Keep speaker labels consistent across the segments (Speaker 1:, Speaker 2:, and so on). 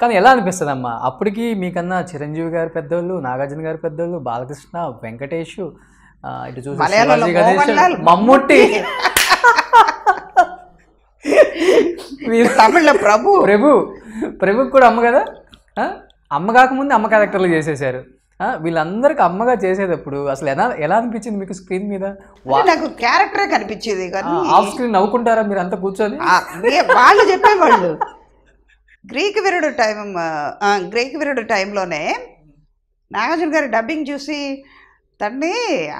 Speaker 1: కానీ ఎలా అనిపిస్తుంది అమ్మా అప్పటికి మీకన్నా చిరంజీవి గారు పెద్దోళ్ళు నాగార్జున గారు పెద్దోళ్ళు బాలకృష్ణ వెంకటేష్ ఇటు చూసి మమ్ముట్టి తమిళ ప్రభు ప్రభు ప్రభు కూడా అమ్మ కదా అమ్మ కాకముందు అమ్మ క్యారెక్టర్లు చేసేసారు వీళ్ళందరికి అమ్మగా చేసేటప్పుడు అసలు ఎలా ఎలా అనిపించింది మీకు స్క్రీన్ మీద నాకు క్యారెక్టరే కనిపించేది
Speaker 2: కానీ ఆఫ్ స్క్రీన్ నవ్వుకుంటారా మీరు అంతా కూర్చొని వాళ్ళు చెప్పేవాళ్ళు Greek Veerudu time Greek Veerudu టైంలోనే నాగార్జున గారి డబ్బింగ్ చూసి తండ్రి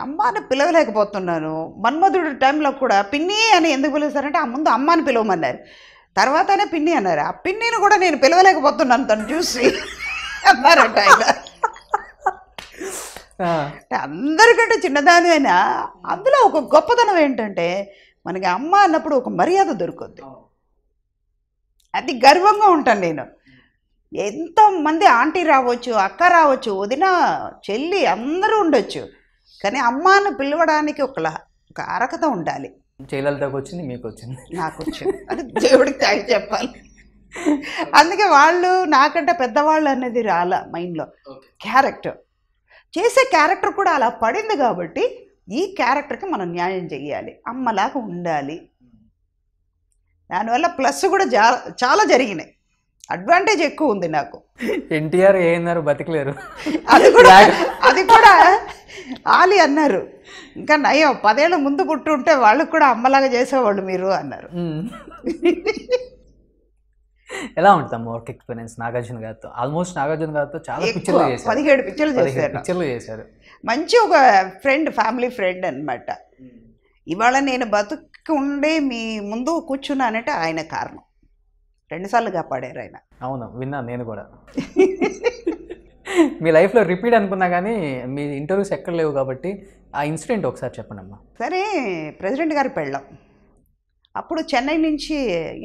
Speaker 2: అమ్మాని పిలవలేకపోతున్నాను మన్మధుడు టైంలో కూడా పిన్ని అని ఎందుకు పిలుస్తారంటే ఆ ముందు అమ్మాని పిలవమన్నారు తర్వాతనే పిన్ని అన్నారు ఆ పిన్నిని కూడా నేను పిలవలేకపోతున్నాను తను చూసి అన్నారంట ఆయన అందరికంటే చిన్నదానివైనా అందులో ఒక గొప్పతనం ఏంటంటే మనకి అమ్మ అన్నప్పుడు ఒక మర్యాద దొరుకుద్ది అది గర్వంగా ఉంటాను నేను ఎంతమంది ఆంటీ రావచ్చు అక్క రావచ్చు వదిన చెల్లి అందరూ ఉండొచ్చు కానీ అమ్మాను పిలవడానికి ఒక ఒక అర్హత ఉండాలి
Speaker 1: జయలలితకు వచ్చింది మీకు వచ్చింది
Speaker 2: నాకు వచ్చింది అది దేవుడికి తాగి చెప్పాలి అందుకే వాళ్ళు నాకంటే పెద్దవాళ్ళు అనేది రాల మైండ్లో క్యారెక్టర్ చేసే క్యారెక్టర్ కూడా అలా పడింది కాబట్టి ఈ క్యారెక్టర్కి మనం న్యాయం చేయాలి అమ్మలాగా ఉండాలి దానివల్ల ప్లస్ కూడా చాలా జరిగినాయి అడ్వాంటేజ్ ఎక్కువ ఉంది నాకు ఎన్టీఆర్ ఏమన్నారు బతికలేరు అది కూడా అది కూడా ఆలి అన్నారు ఇంకా నయం పదేళ్ళ ముందు పుట్టి ఉంటే వాళ్ళకు కూడా అమ్మలాగా చేసేవాళ్ళు మీరు అన్నారు
Speaker 1: ఎలా ఉంటుంది వర్క్ ఎక్స్పీరియన్స్ నాగార్జున గారితో ఆల్మోస్ట్ నాగార్జున గారితో చాలా పిక్చర్లు చేశారు పదిహేడు పిక్చర్లు చేశారు పిక్చర్లు
Speaker 2: చేశారు మంచి ఒక ఫ్రెండ్ ఫ్యామిలీ ఫ్రెండ్ అనమాట ఇవాళ నేను బతుకు ఉండే మీ ముందు కూర్చున్నానంటే ఆయన కారణం రెండుసార్లు కాపాడారు ఆయన
Speaker 1: అవును విన్నా నేను కూడా మీ లైఫ్లో రిపీట్ అనుకున్నా కానీ మీ ఇంటర్వ్యూస్ ఎక్కడ లేవు కాబట్టి ఆ ఇన్సిడెంట్ ఒకసారి చెప్పండి అమ్మా
Speaker 2: సరే ప్రెసిడెంట్ గారికి పెళ్ళం అప్పుడు చెన్నై నుంచి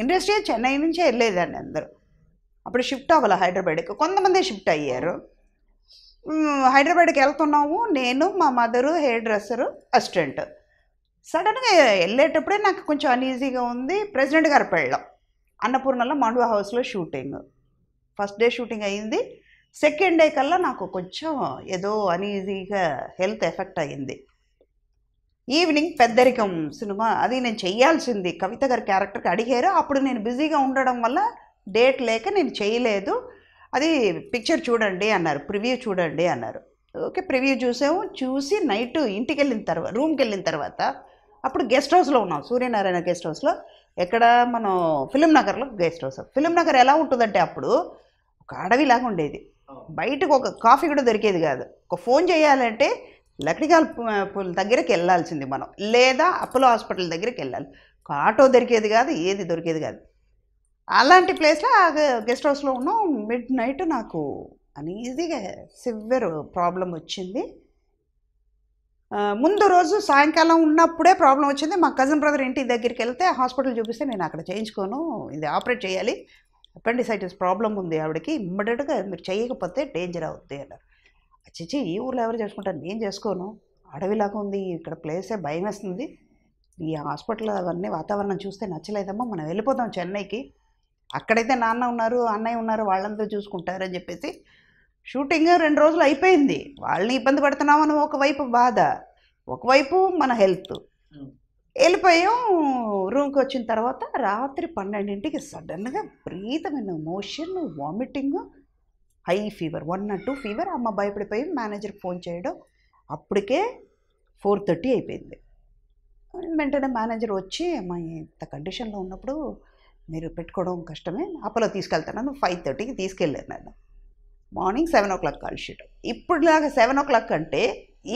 Speaker 2: ఇండస్ట్రీ చెన్నై నుంచే వెళ్ళేదండి అందరూ అప్పుడు షిఫ్ట్ అవ్వాలి హైదరాబాద్కి కొంతమంది షిఫ్ట్ అయ్యారు హైదరాబాద్కి వెళ్తున్నాము నేను మా మదరు హెయిర్ డ్రెస్సరు అసిస్టెంట్ సడన్గా వెళ్ళేటప్పుడే నాకు కొంచెం అన్ఈజీగా ఉంది ప్రెసిడెంట్ గారు పెళ్ళం అన్నపూర్ణలో మాండువా హౌస్లో షూటింగ్ ఫస్ట్ డే షూటింగ్ అయ్యింది సెకండ్ డే కల్లా నాకు కొంచెం ఏదో అన్ఈజీగా హెల్త్ ఎఫెక్ట్ అయ్యింది ఈవినింగ్ పెద్దరికం సినిమా అది నేను చేయాల్సింది కవిత గారి క్యారెక్టర్కి అడిగారు అప్పుడు నేను బిజీగా ఉండడం వల్ల డేట్ లేక నేను చేయలేదు అది పిక్చర్ చూడండి అన్నారు ప్రివ్యూ చూడండి అన్నారు ఓకే ప్రివ్యూ చూసాము చూసి నైట్ ఇంటికి వెళ్ళిన తర్వాత రూమ్కి వెళ్ళిన తర్వాత అప్పుడు గెస్ట్ హౌస్లో ఉన్నాం సూర్యనారాయణ గెస్ట్ హౌస్లో ఎక్కడ మనం ఫిలిం నగర్లో గెస్ట్ హౌస్ ఫిలిం నగర్ ఎలా ఉంటుందంటే అప్పుడు ఒక అడవిలాగా ఉండేది బయటకు ఒక కాఫీ కూడా దొరికేది కాదు ఒక ఫోన్ చేయాలంటే లక్డికాల్ పుల్ దగ్గరికి వెళ్ళాల్సింది మనం లేదా అపోలో హాస్పిటల్ దగ్గరికి వెళ్ళాలి ఆటో దొరికేది కాదు ఏది దొరికేది కాదు అలాంటి ప్లేస్లో ఆ గెస్ట్ హౌస్లో ఉన్నాం మిడ్ నైట్ నాకు అనేదిగా సివియర్ ప్రాబ్లం వచ్చింది ముందు రోజు సాయంకాలం ఉన్నప్పుడే ప్రాబ్లం వచ్చింది మా కజిన్ బ్రదర్ ఇంటి దగ్గరికి వెళ్తే హాస్పిటల్ చూపిస్తే నేను అక్కడ చేయించుకోను ఇది ఆపరేట్ చేయాలి అపెండిసైటిస్ ప్రాబ్లం ఉంది ఆవిడకి ఇమ్మీడియట్గా మీరు చేయకపోతే డేంజర్ అవుద్ది అన్నారు చిచి ఈ ఊర్లో ఎవరు చేసుకుంటారు నేను చేసుకోను అడవిలాగా ఉంది ఇక్కడ ప్లేసే భయం వేస్తుంది ఈ హాస్పిటల్ అవన్నీ వాతావరణం చూస్తే నచ్చలేదమ్మా మనం వెళ్ళిపోతాం చెన్నైకి అక్కడైతే నాన్న ఉన్నారు అన్నయ్య ఉన్నారు వాళ్ళందరూ చూసుకుంటారని చెప్పేసి షూటింగ్ రెండు రోజులు అయిపోయింది వాళ్ళని ఇబ్బంది పెడుతున్నామని ఒకవైపు బాధ ఒకవైపు మన హెల్త్ వెళ్ళిపోయాం రూమ్కి వచ్చిన తర్వాత రాత్రి పన్నెండింటికి సడన్గా విపరీతమైన motion vomiting high fever one not two fever అమ్మ భయపడిపోయి మేనేజర్ ఫోన్ చేయడం అప్పటికే ఫోర్ థర్టీ అయిపోయింది వెంటనే మేనేజర్ వచ్చి మా ఇంత కండిషన్లో ఉన్నప్పుడు మీరు పెట్టుకోవడం కష్టమే అప్పలో తీసుకెళ్తాను ఫైవ్ థర్టీకి తీసుకెళ్ళాను నేను morning seven o'clock call sheet ఇప్పుడులాగా సెవెన్ ఓ క్లాక్ అంటే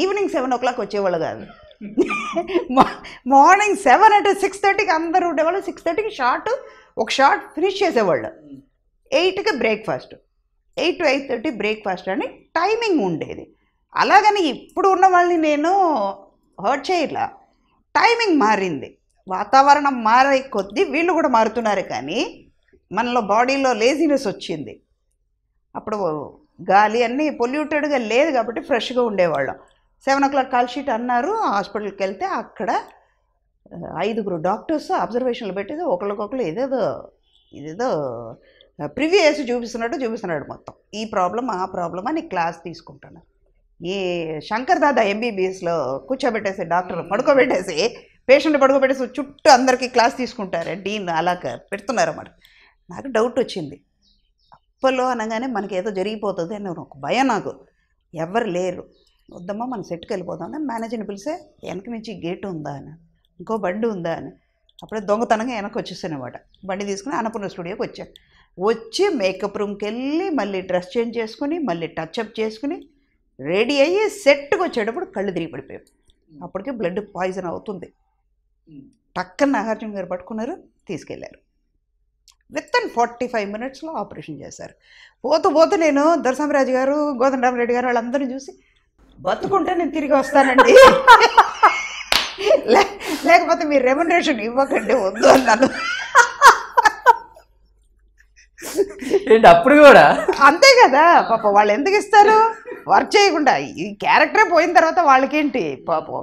Speaker 2: ఈవినింగ్ సెవెన్ ఓ క్లాక్ వచ్చేవాళ్ళు కాదు మార్నింగ్ సెవెన్ అంటే సిక్స్ థర్టీకి అందరూ ఉండేవాళ్ళు సిక్స్ థర్టీకి షార్ట్ ఒక షార్ట్ ఫినిష్ చేసేవాళ్ళు ఎయిట్కి breakfast eight to eight thirty breakfast అని టైమింగ్ ఉండేది అలాగని ఇప్పుడు ఉన్న వాళ్ళని నేను హర్ట్ చేయలా టైమింగ్ మారింది వాతావరణం మారే కొద్దీ వీళ్ళు కూడా మారుతున్నారు కానీ మనలో బాడీలో లేజినెస్ వచ్చింది అప్పుడు గాలి అన్నీ పొల్యూటెడ్గా లేదు కాబట్టి ఫ్రెష్గా ఉండేవాళ్ళం seven o'clock call sheet అన్నారు హాస్పిటల్కి వెళ్తే అక్కడ ఐదుగురు డాక్టర్స్ అబ్జర్వేషన్లు పెట్టేది ఒకరికొకరు ఇదేదో ఇదేదో ప్రివియస్ చూపిస్తున్నట్టు చూపిస్తున్నాడు మొత్తం ఈ ప్రాబ్లం ఆ ప్రాబ్లం అని క్లాస్ తీసుకుంటాను ఈ శంకర్ దాదా ఎంబీబీఎస్లో కూర్చోబెట్టేసి డాక్టర్ పడుకోబెట్టేసి పేషెంట్ పడుకోబెట్టేసి చుట్టూ అందరికీ క్లాస్ తీసుకుంటారు డీన్ అలా అన్నమాట నాకు డౌట్ వచ్చింది కుప్పలో అనగానే మనకి ఏదో జరిగిపోతుంది అని ఒక భయం నాకు ఎవరు లేరు వద్దమ్మా మనం సెట్కి వెళ్ళిపోతాం అని మేనేజర్ని పిలిస్తే వెనక నుంచి గేట్ ఉందా అని ఇంకో బండి ఉందా అని అప్పుడే దొంగతనంగా వెనక్కి అనమాట బండి తీసుకుని అన్నపూర్ణ స్టూడియోకి వచ్చాను వచ్చి మేకప్ రూమ్కి వెళ్ళి మళ్ళీ డ్రెస్ చేంజ్ చేసుకుని మళ్ళీ టచ్అప్ చేసుకుని రెడీ అయ్యి సెట్కి వచ్చేటప్పుడు కళ్ళు తిరిగి పడిపోయాం అప్పటికే బ్లడ్ పాయిజన్ అవుతుంది టక్కన నాగార్జున గారు పట్టుకున్నారు తీసుకెళ్లారు విత్ ఫార్టీ ఫైవ్ మినిట్స్లో ఆపరేషన్ చేశారు పోతూ పోతూ నేను దర్శంరాజు గారు రామరెడ్డి గారు వాళ్ళందరినీ చూసి బతుకుంటే నేను తిరిగి వస్తానండి లేకపోతే మీరు రెమ్యునరేషన్ ఇవ్వకండి వద్దు అన్నాను
Speaker 1: ఏంటి అప్పుడు కూడా
Speaker 2: అంతే కదా పాప వాళ్ళు ఎందుకు ఇస్తారు వర్క్ చేయకుండా ఈ క్యారెక్టరే పోయిన తర్వాత వాళ్ళకేంటి పాపం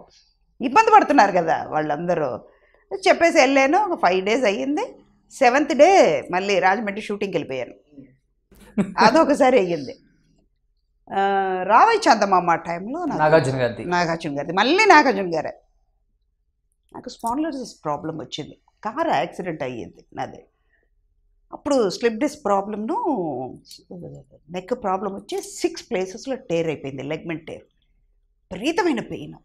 Speaker 2: ఇబ్బంది పడుతున్నారు కదా వాళ్ళందరూ చెప్పేసి వెళ్ళాను ఒక ఫైవ్ డేస్ అయ్యింది సెవెంత్ డే మళ్ళీ రాజమండ్రి షూటింగ్కి వెళ్ళిపోయాను అదొకసారి అయ్యింది రావయ్య చందమామ టైంలో నాగార్జున గారి నాగార్జున గారి మళ్ళీ నాగార్జున గారే నాకు స్పాన్లర్స్ ప్రాబ్లం వచ్చింది కార్ యాక్సిడెంట్ అయ్యింది నాది అప్పుడు స్లిప్ డిస్క్ ప్రాబ్లమ్ను నెక్ ప్రాబ్లం వచ్చి సిక్స్ ప్లేసెస్లో టేర్ అయిపోయింది లెగ్మెంట్ టేర్ విపరీతమైన పెయిన్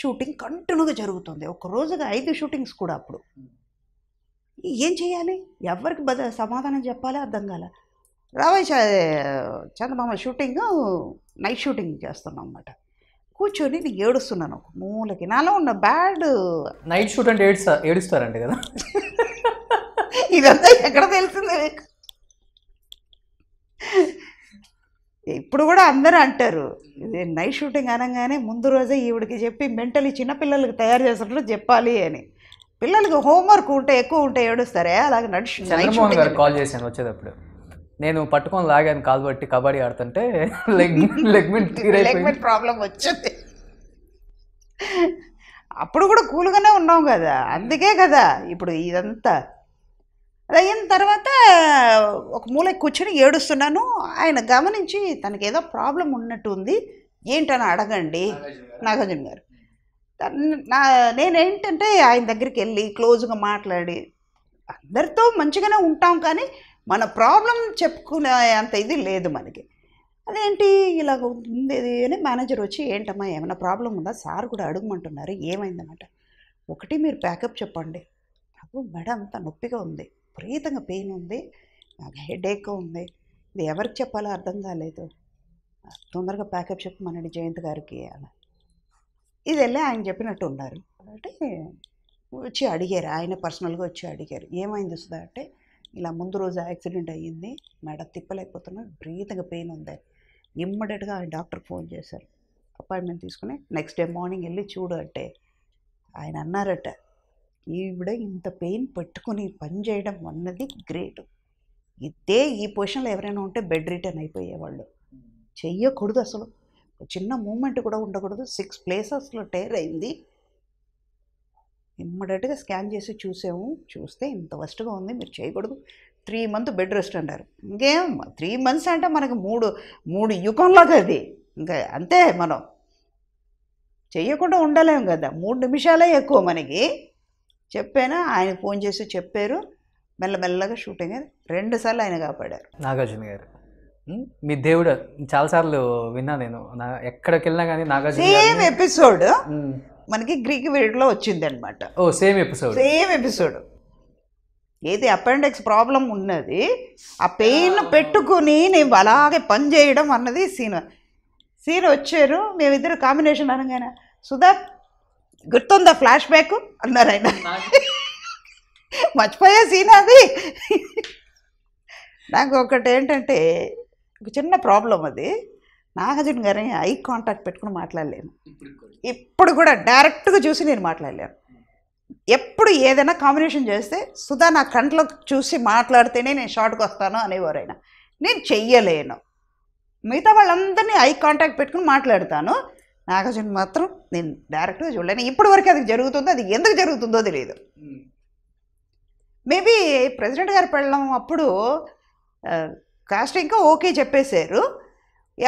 Speaker 2: షూటింగ్ కంటిన్యూగా జరుగుతుంది ఒక రోజుగా ఐదు షూటింగ్స్ కూడా అప్పుడు ఏం చేయాలి ఎవరికి బద సమాధానం చెప్పాలి అర్థం కాల రావయ్య చందమామ షూటింగ్ నైట్ షూటింగ్ చేస్తున్నాం అన్నమాట కూర్చొని నేను ఏడుస్తున్నాను ఒక మూలకి నాలో ఉన్న బ్యాడ్ నైట్ షూట్
Speaker 1: అంటే ఏడుస్తా ఏడుస్తారండి కదా
Speaker 2: ఇదంతా ఎక్కడ తెలిసింది ఇప్పుడు కూడా అందరూ అంటారు నైట్ షూటింగ్ అనగానే ముందు రోజే ఈవిడికి చెప్పి మెంటలీ చిన్నపిల్లలకి తయారు చేసినట్లు చెప్పాలి అని పిల్లలకి హోంవర్క్ ఉంటే ఎక్కువ ఉంటే ఏడుస్తారే అలాగే నడిచి చంద్రమోహన్ గారు
Speaker 1: కాల్ చేశాను వచ్చేటప్పుడు నేను పట్టుకొని లాగాను కాల్ పట్టి కబడ్డీ ఆడుతుంటే లెగ్మెంట్ లెగ్మెంట్
Speaker 2: ప్రాబ్లం వచ్చింది అప్పుడు కూడా కూల్గానే ఉన్నాం కదా అందుకే కదా ఇప్పుడు ఇదంతా అయిన తర్వాత ఒక మూల కూర్చొని ఏడుస్తున్నాను ఆయన గమనించి తనకి ఏదో ప్రాబ్లం ఉన్నట్టు ఉంది ఏంటని అడగండి నాగార్జున గారు నా నేనేంటంటే ఆయన దగ్గరికి వెళ్ళి క్లోజ్గా మాట్లాడి అందరితో మంచిగానే ఉంటాం కానీ మన ప్రాబ్లం చెప్పుకునే అంత ఇది లేదు మనకి అదేంటి ఇలాగ ఉంది అని మేనేజర్ వచ్చి ఏంటమ్మా ఏమైనా ప్రాబ్లం ఉందా సార్ కూడా అడుగుమంటున్నారు ఏమైందన్నమాట ఒకటి మీరు ప్యాకప్ చెప్పండి నాకు మెడ అంత నొప్పిగా ఉంది విపరీతంగా పెయిన్ ఉంది నాకు హెడేక్ ఉంది ఇది ఎవరికి చెప్పాలో అర్థం కాలేదు తొందరగా ప్యాకప్ చెప్పమనండి జయంత్ గారికి అలా ఇది వెళ్ళి ఆయన చెప్పినట్టు ఉన్నారు కాబట్టి వచ్చి అడిగారు ఆయన పర్సనల్గా వచ్చి అడిగారు ఏమైంది వస్తుందా అంటే ఇలా ముందు రోజు యాక్సిడెంట్ అయ్యింది మెడ తిప్పలేకపోతున్నా బ్రీతగా పెయిన్ ఉంది ఇమ్మీడియట్గా ఆయన డాక్టర్ ఫోన్ చేశారు అపాయింట్మెంట్ తీసుకుని నెక్స్ట్ డే మార్నింగ్ వెళ్ళి చూడు అంటే ఆయన అన్నారట ఈవిడ ఇంత పెయిన్ పెట్టుకుని పని చేయడం అన్నది గ్రేట్ ఇదే ఈ పొజిషన్లో ఎవరైనా ఉంటే బెడ్ రిటర్న్ అయిపోయేవాళ్ళు చెయ్యకూడదు అసలు చిన్న మూమెంట్ కూడా ఉండకూడదు సిక్స్ ప్లేసెస్లో టేర్ అయింది ఇమ్మడియట్గా స్కాన్ చేసి చూసాము చూస్తే ఇంత వస్ట్గా ఉంది మీరు చేయకూడదు త్రీ మంత్ బెడ్ రెస్ట్ అంటారు ఇంకేం త్రీ మంత్స్ అంటే మనకు మూడు మూడు యుగంలాగా అది ఇంకా అంతే మనం చేయకుండా ఉండలేము కదా మూడు నిమిషాలే ఎక్కువ మనకి చెప్పాను ఆయన ఫోన్ చేసి చెప్పారు మెల్లమెల్లగా షూటింగ్ రెండుసార్లు ఆయన కాపాడారు
Speaker 1: నాగార్జున గారు మీ దేవుడు చాలాసార్లు విన్నా నేను ఎక్కడికి
Speaker 2: వెళ్ళినా కానీ నాగార్జున సేమ్ ఎపిసోడ్ మనకి గ్రీక్ లో వచ్చింది అనమాట ఓ సేమ్ ఎపిసోడ్ సేమ్ ఎపిసోడ్ ఏది అపెండిక్స్ ప్రాబ్లం ఉన్నది ఆ పెయిన్ పెట్టుకుని నేను అలాగే పని చేయడం అన్నది సీన్ సీన్ వచ్చారు మేమిద్దరు కాంబినేషన్ అనగానే సుధా గుర్తుందా ఫ్లాష్ బ్యాక్ అన్నారు ఆయన మర్చిపోయే సీన్ అది నాకు ఒకటి ఏంటంటే ఒక చిన్న ప్రాబ్లం అది నాగార్జున గారిని ఐ కాంటాక్ట్ పెట్టుకుని మాట్లాడలేను ఇప్పుడు కూడా డైరెక్ట్గా చూసి నేను మాట్లాడలేను ఎప్పుడు ఏదైనా కాంబినేషన్ చేస్తే సుధా నా కంట్లో చూసి మాట్లాడితేనే నేను షార్ట్కి వస్తాను అనేవారైనా నేను చెయ్యలేను మిగతా వాళ్ళందరినీ ఐ కాంటాక్ట్ పెట్టుకుని మాట్లాడతాను నాగార్జున మాత్రం నేను డైరెక్ట్గా చూడలేను ఇప్పటి వరకు అది జరుగుతుందో అది ఎందుకు జరుగుతుందో తెలియదు మేబీ ప్రెసిడెంట్ గారు పెళ్ళం అప్పుడు కాస్ట్ ఇంకా ఓకే చెప్పేశారు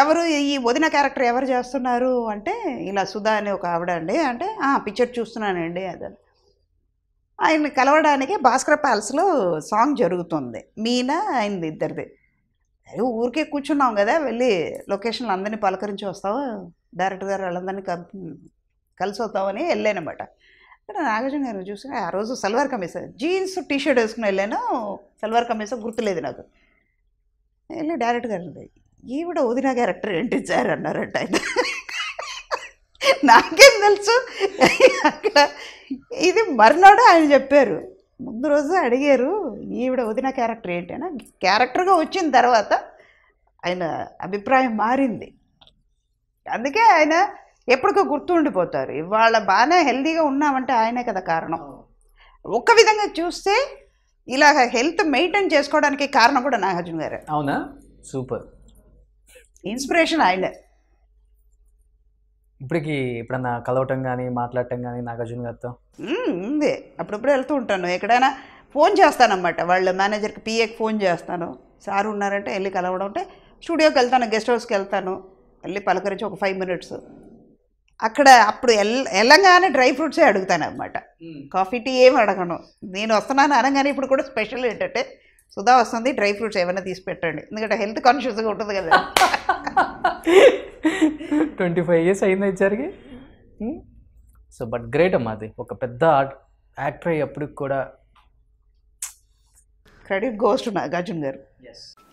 Speaker 2: ఎవరు ఈ వదిన క్యారెక్టర్ ఎవరు చేస్తున్నారు అంటే ఇలా సుధా అనే ఒక ఆవిడ అండి అంటే పిక్చర్ చూస్తున్నానండి అది ఆయన్ని కలవడానికి భాస్కర్ ప్యాలెస్లో సాంగ్ జరుగుతుంది మీనా ఆయన ఇద్దరిది అరే ఊరికే కూర్చున్నాం కదా వెళ్ళి లొకేషన్లు అందరినీ పలకరించి వస్తావు డైరెక్టర్ గారు వాళ్ళందరినీ కలిసి వస్తామని వెళ్ళానమాట అక్కడ నాగార్జున గారు చూసి ఆ రోజు salwar kameez jeans T shirt వేసుకుని వెళ్ళాను సల్వార్ కమీస్ గుర్తులేదు నాకు వెళ్ళి డైరెక్ట్గా వెళ్ళి ఈవిడ వదిన క్యారెక్టర్ ఏంటి సార్ అన్నారంట ఆయన నాకేం తెలుసు అక్కడ ఇది మర్నాడు ఆయన చెప్పారు ముందు రోజు అడిగారు ఈవిడ వదిన క్యారెక్టర్ ఏంటి అని క్యారెక్టర్గా వచ్చిన తర్వాత ఆయన అభిప్రాయం మారింది అందుకే ఆయన ఎప్పటికో గుర్తు ఉండిపోతారు ఇవాళ బాగానే హెల్దీగా ఉన్నామంటే ఆయనే కదా కారణం ఒక విధంగా చూస్తే ఇలాగ హెల్త్ మెయింటైన్ చేసుకోవడానికి కారణం కూడా నాగార్జున గారు అవునా సూపర్ ఇన్స్పిరేషన్ ఆయనే
Speaker 1: ఇప్పటికి ఎప్పుడన్నా కలవటం కానీ మాట్లాడటం కానీ నాగార్జున గారితో
Speaker 2: ఉంది అప్పుడప్పుడు వెళ్తూ ఉంటాను ఎక్కడైనా ఫోన్ చేస్తానమాట వాళ్ళ మేనేజర్కి పిఏకి ఫోన్ చేస్తాను సార్ ఉన్నారంటే వెళ్ళి కలవడం అంటే స్టూడియోకి వెళ్తాను గెస్ట్ హౌస్కి వెళ్తాను వెళ్ళి పలకరించి ఒక ఫైవ్ మినిట్స్ అక్కడ అప్పుడు ఎల్ ఎలాగానే డ్రై ఫ్రూట్సే అడుగుతాను అనమాట కాఫీ టీ ఏమి అడగను నేను వస్తున్నాను అనగానే ఇప్పుడు కూడా స్పెషల్ ఏంటంటే సుధా వస్తుంది డ్రై ఫ్రూట్స్ ఏమైనా తీసి పెట్టండి ఎందుకంటే హెల్త్ కాన్షియస్గా ఉంటుంది కదా
Speaker 1: ట్వంటీ ఫైవ్ ఇయర్స్ అయింది ఇచ్చారికి సో బట్ గ్రేట్ అమ్మా అది ఒక పెద్ద
Speaker 2: యాక్టర్ అయ్యేప్పటికి కూడా క్రెడిట్ గోస్ట్ నా గారు గారు